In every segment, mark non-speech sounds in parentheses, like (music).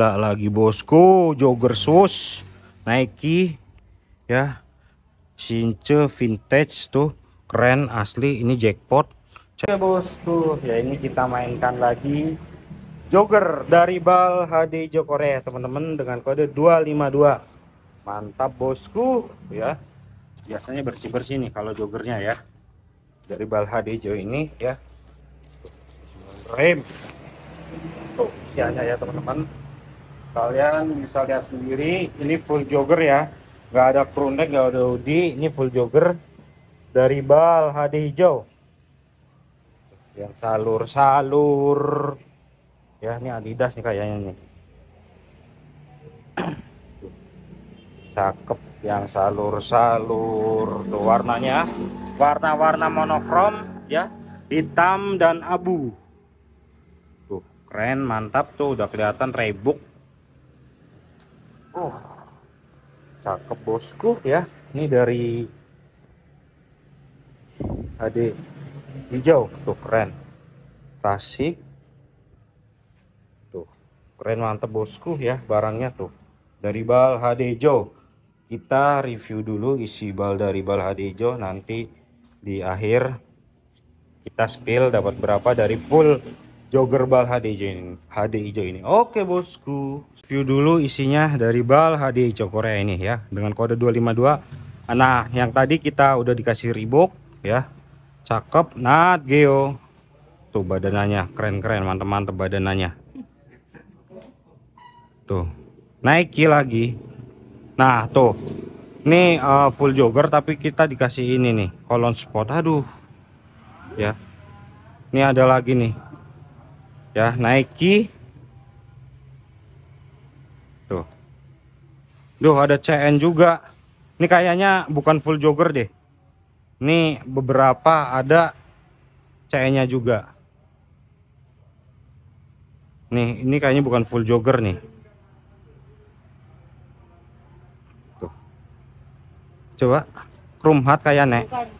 gila lagi bosku jogger sus Nike ya Shinche vintage tuh keren asli ini jackpot Oke ya, bosku ya ini kita mainkan lagi jogger dari Bal HD Jokore teman-teman dengan kode 252 mantap bosku ya biasanya bersih-bersih nih kalau jogernya ya dari Bal HD Jo ini ya rem tuh isiannya ya teman-teman kalian bisa lihat sendiri ini full jogger ya nggak ada crew nggak ada hoodie ini full jogger dari bal HD hijau yang salur-salur ya ini Adidas nih kayaknya nih (clears throat) cakep yang salur-salur tuh warnanya warna-warna monokrom ya hitam dan abu tuh keren mantap tuh udah kelihatan rebuk Oh, cakep bosku ya. Ini dari HD hijau, tuh keren. Klasik. Tuh, keren mantep bosku ya barangnya tuh. Dari bal HD hijau. Kita review dulu isi bal dari bal HD hijau nanti di akhir kita spill dapat berapa dari full jogger bal HD hijau ini HD hijau ini oke bosku view dulu isinya dari bal HD hijau Korea ini ya dengan kode 252 nah yang tadi kita udah dikasih ribok ya cakep Nat Geo tuh badanannya keren-keren mantep-mantep badanannya tuh naiki lagi nah tuh ini uh, eh, full jogger tapi kita dikasih ini nih kolon spot aduh ya ini ada lagi nih ya Nike tuh tuh ada CN juga ini kayaknya bukan full jogger deh ini beberapa ada CN nya juga nih ini kayaknya bukan full jogger nih tuh coba Krumhat kayak nek bukan.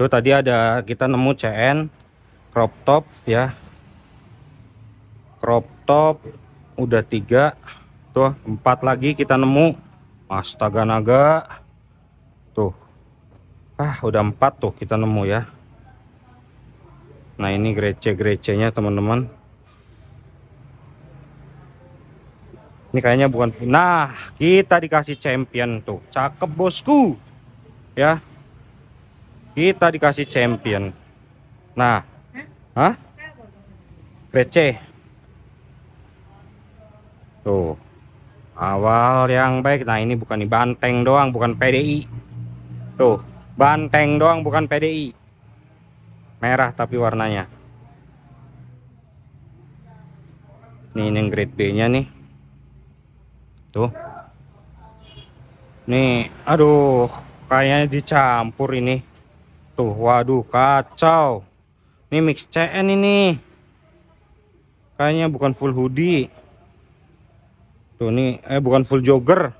Tuh tadi ada kita nemu CN crop top ya crop top udah tiga tuh empat lagi kita nemu astaga naga tuh ah udah empat tuh kita nemu ya nah ini grece-grecenya teman-teman Ini kayaknya bukan Nah, kita dikasih champion tuh. Cakep bosku. Ya kita dikasih champion nah hah receh tuh awal yang baik nah ini bukan di banteng doang bukan PDI tuh banteng doang bukan PDI merah tapi warnanya nih ini yang grade B nya nih tuh nih aduh kayaknya dicampur ini tuh waduh kacau ini mix CN ini kayaknya bukan full hoodie tuh ini eh bukan full jogger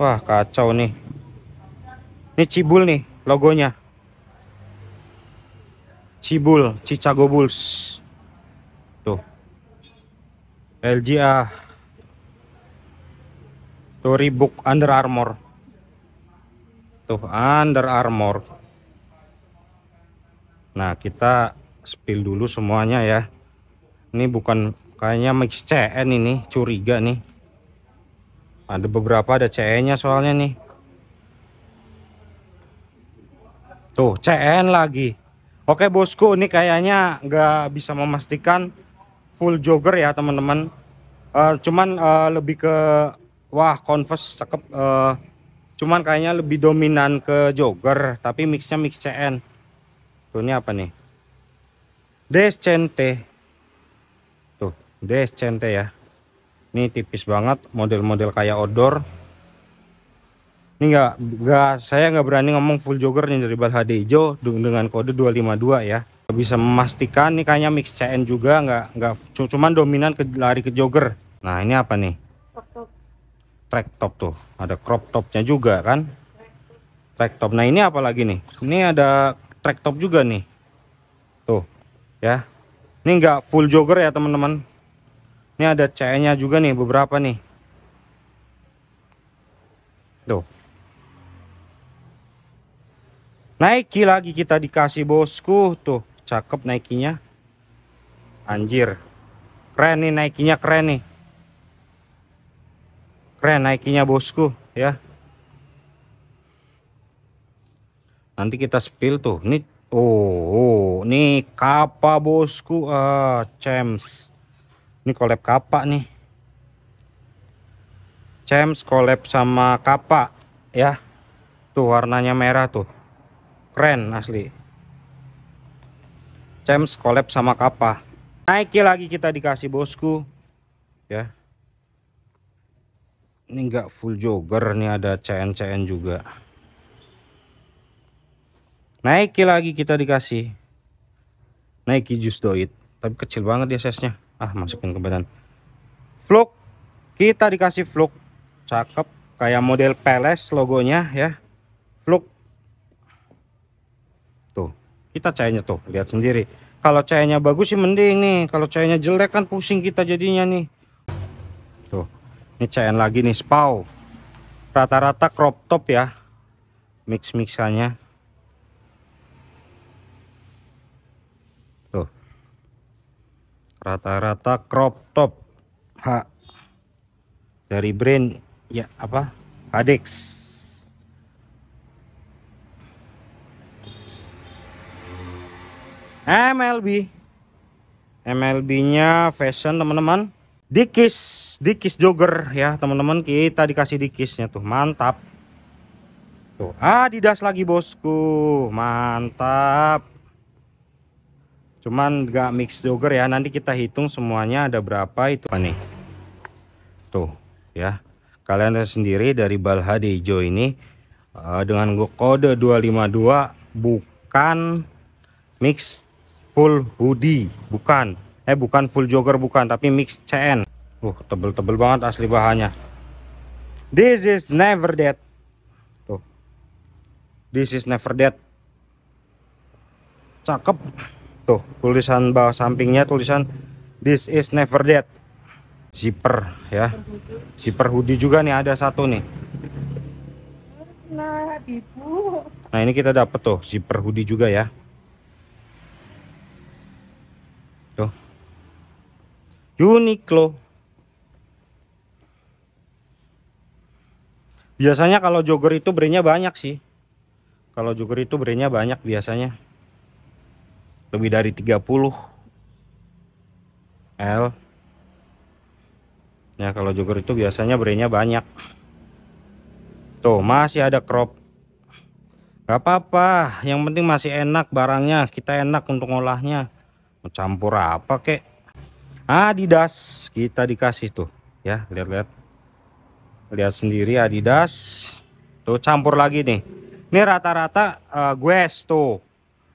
wah kacau nih ini cibul nih logonya cibul Chicago Bulls tuh LGA tuh Reebok Under Armour tuh Under Armour Nah kita spill dulu semuanya ya ini bukan kayaknya mix CN ini curiga nih ada beberapa ada CN nya soalnya nih tuh CN lagi Oke bosku ini kayaknya nggak bisa memastikan full jogger ya teman-teman uh, cuman uh, lebih ke wah converse cakep uh, cuman kayaknya lebih dominan ke jogger tapi mixnya mix CN Tuh ini apa nih? Descente. Tuh, Descente ya. Ini tipis banget, model-model kayak odor. Ini enggak enggak saya nggak berani ngomong full jogger nih dari Balhade hijau dengan kode 252 ya. Bisa memastikan nih kayaknya mix CN juga nggak nggak cuman dominan ke, lari ke jogger. Nah, ini apa nih? Track top tuh. Ada crop topnya juga kan? Track top. Nah, ini apa lagi nih? Ini ada track top juga nih tuh ya ini nggak full jogger ya teman-teman ini ada CE nya juga nih beberapa nih tuh Nike lagi kita dikasih bosku tuh cakep nike anjir keren nih nike keren nih keren nike bosku ya nanti kita spill tuh ini oh, oh ini kapa bosku ah cems ini collab kapa nih cems collab sama kapa ya tuh warnanya merah tuh keren asli cems collab sama kapa naiki lagi kita dikasih bosku ya ini enggak full jogger nih ada CN-CN juga Nike lagi kita dikasih. Nike jus Doit. Tapi kecil banget dia size-nya. Ah, masukin ke badan. Vlog Kita dikasih Vlog Cakep. Kayak model Peles logonya ya. Vlog Tuh. Kita cahayanya tuh. Lihat sendiri. Kalau cahayanya bagus sih mending nih. Kalau cahayanya jelek kan pusing kita jadinya nih. Tuh. Ini cahayan lagi nih. Spau. Rata-rata crop top ya. Mix-mixannya. rata-rata crop top H dari brand ya apa Hadex MLB MLB nya fashion teman-teman dikis dikis jogger ya teman-teman kita dikasih dikisnya tuh mantap tuh Adidas lagi bosku mantap cuman gak mix jogger ya nanti kita hitung semuanya ada berapa itu nih tuh ya kalian sendiri dari balha di hijau ini uh, dengan kode 252 bukan mix full hoodie bukan eh bukan full jogger bukan tapi mix CN uh tebel-tebel banget asli bahannya this is never dead tuh this is never dead cakep tuh tulisan bawah sampingnya tulisan this is never dead zipper ya zipper hoodie juga nih ada satu nih nah, nah ini kita dapet tuh zipper hoodie juga ya tuh Uniqlo biasanya kalau jogger itu brandnya banyak sih kalau jogger itu brandnya banyak biasanya lebih dari 30 L ya kalau jogger itu biasanya brandnya banyak tuh masih ada crop gak apa-apa yang penting masih enak barangnya kita enak untuk ngolahnya campur apa kek Adidas kita dikasih tuh ya lihat-lihat lihat sendiri Adidas tuh campur lagi nih ini rata-rata uh, gue tuh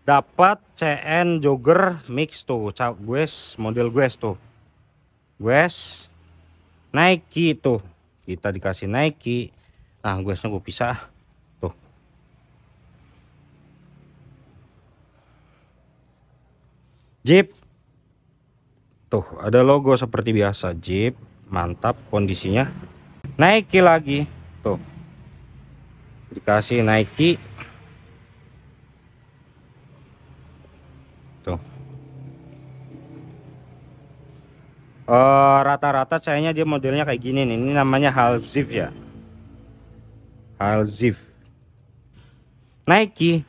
dapat CN Jogger Mix tuh, gue model gue tuh. Gue Nike tuh. Kita dikasih Nike. Nah, gue gue pisah. Tuh. Jeep. Tuh, ada logo seperti biasa Jeep. Mantap kondisinya. Nike lagi. Tuh. Dikasih Nike Eh, rata-rata uh, sayangnya dia modelnya kayak gini nih ini namanya half zip ya half zip Nike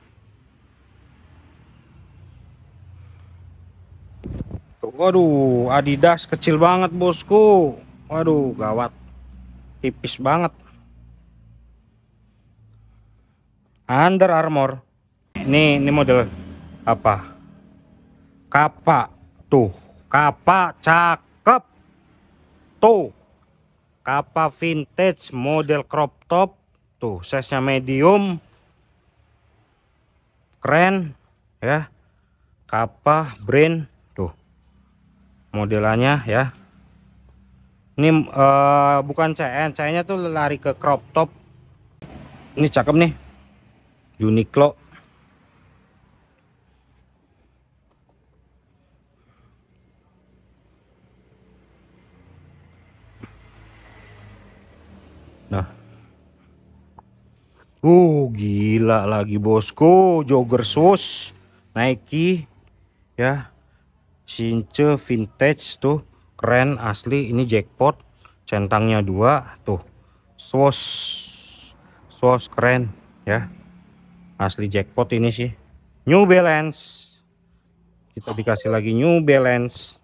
waduh Adidas kecil banget bosku waduh gawat tipis banget Under Armour ini ini model apa Kapak tuh kapak cak tuh kapa vintage model crop top tuh size-nya medium keren ya kapa brand tuh modelannya ya ini uh, bukan CN CN nya tuh lari ke crop top ini cakep nih Uniqlo Uh gila lagi bosku jogger sus Nike ya Shinche vintage tuh keren asli ini jackpot centangnya dua tuh swos swos keren ya asli jackpot ini sih New Balance kita dikasih lagi New Balance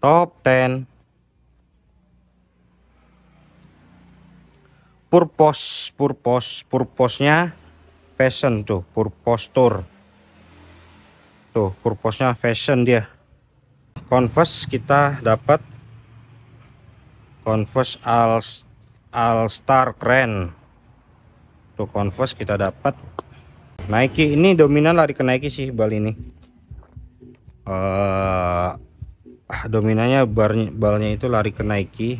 top 10 purpose purpose purpose-nya fashion tuh purpose tour tuh purpose-nya fashion dia converse kita dapat converse all all star keren tuh converse kita dapat Nike ini dominan lari ke Nike sih bal ini uh, dominannya bar, balnya itu lari ke Nike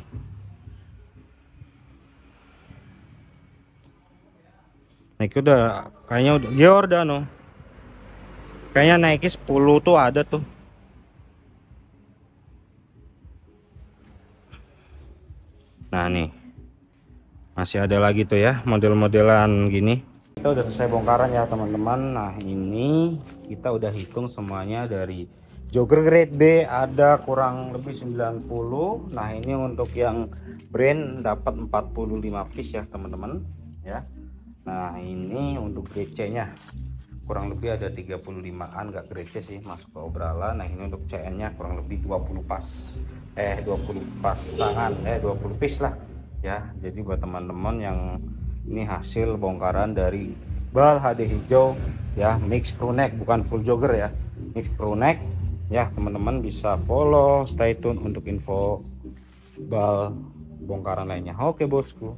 naiknya udah kayaknya udah Giordano kayaknya naiknya 10 tuh ada tuh nah nih masih ada lagi tuh ya model-modelan gini kita udah selesai bongkaran ya teman-teman nah ini kita udah hitung semuanya dari jogger grade B ada kurang lebih 90 nah ini untuk yang brand dapat 45 piece ya teman-teman ya nah ini untuk GC nya kurang lebih ada 35an gak grece sih masuk ke obrala nah ini untuk CN nya kurang lebih 20 pas eh 20 pasangan eh 20 pis lah ya jadi buat teman-teman yang ini hasil bongkaran dari bal HD hijau ya mix crew neck bukan full jogger ya mix crew neck ya teman-teman bisa follow stay tune untuk info bal bongkaran lainnya oke bosku